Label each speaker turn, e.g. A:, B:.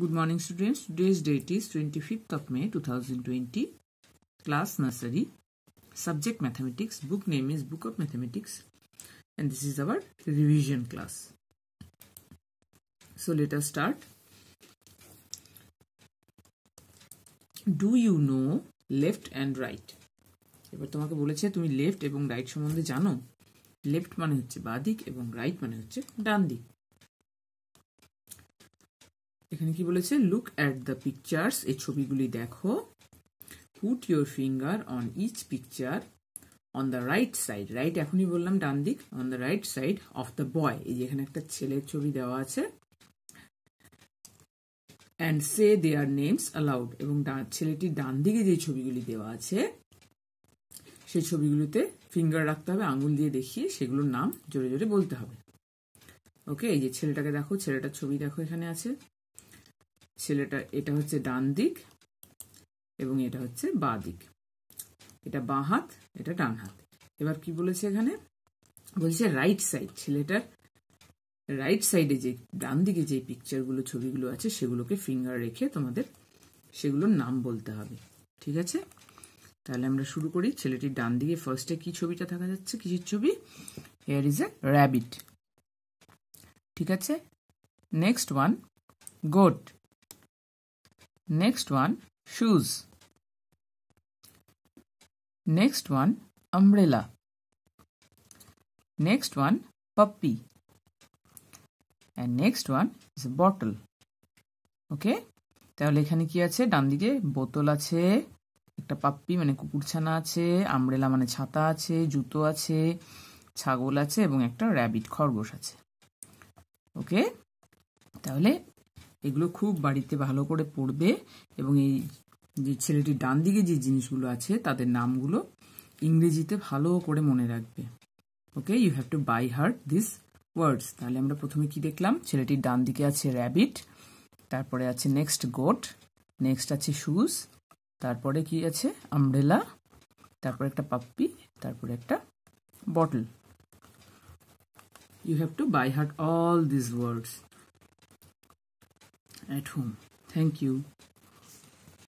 A: Good morning students. Today's date is 25th of May 2020. Class Nursery. Subject Mathematics. Book name is Book of Mathematics. And this is our revision class. So let us start. Do you know left and right? এবার তোমাকে বলেছে তুমি left এবং right সম্বন্ধে জানো left মানে হচ্ছে বাঁ দিক এবং রাইট মানে হচ্ছে ডান দিক এখানে কি বলেছে লুক অ্যাট দ্য পিকচার্স এই ছবিগুলি দেখো put your finger on each picture on the right side right এখনই বললাম ডান দিক on the right side of the boy এই যেখানে একটা ছেলের ছবি দেওয়া আছে and say their names aloud এবং ছেলেটির ডান দিকে যে ছবিগুলি দেওয়া আছে সেই ছবিগুলিতে ফিঙ্গার রাখতে হবে আঙুল দিয়ে দেখিয়ে সেগুলোর নাম জোরে জোরে বলতে হবে ওকে এই যে ছেলেটাকে দেখো ছেলেটার ছবি দেখো এখানে আছে ছেলেটা এটা হচ্ছে ডান দিক এবং এটা হচ্ছে বা দিক এটা বাঁ হাত এটা ডান হাত এবার কি বলেছে এখানে বলছে রাইট সাইড ছেলেটার রাইট সাইডে যে ডান দিকে যে পিকচারগুলো ছবিগুলো আছে সেগুলোকে ফিঙ্গার রেখে তোমাদের সেগুলোর নাম বলতে হবে ঠিক আছে তাহলে আমরা শুরু করি ছেলেটির ডান দিকে ফার্স্টে কি ছবিটা থাকা যাচ্ছে কিসের ছবি হেয়ার ইজ এ র্যাবিট ঠিক আছে next one goat Next one, shoes. Next one, umbrella. Next one, puppy. And next one is a bottle. Okay তাহলে এখানে কি আছে ডান দিকে বোতল আছে একটা পাপ্পি মানে কুকুরছানা আছে আমব্রেলা মানে ছাতা আছে জুতো আছে ছাগল আছে এবং একটা র্যাবিট খরগোশ আছে ওকে তাহলে এগুলো খুব বাড়িতে ভালো করে পড়বে এবং এই যে ছেলেটি ডান দিকে যে জিনিসগুলো আছে তাদের নামগুলো ইংরেজিতে ভালো করে মনে রাখবে okay you have to by heart this words তাহলে আমরা প্রথমে কি দেখলাম ছেলেটির ডান দিকে আছে র্যাবিট তারপরে আছে নেক্সট গোট নেক্সট আছে শুজ তারপরে কি আছে আমব্রেলা তারপরে একটা পাপ্পি তারপরে একটা bottle you have to by heart all this words at home. Thank you.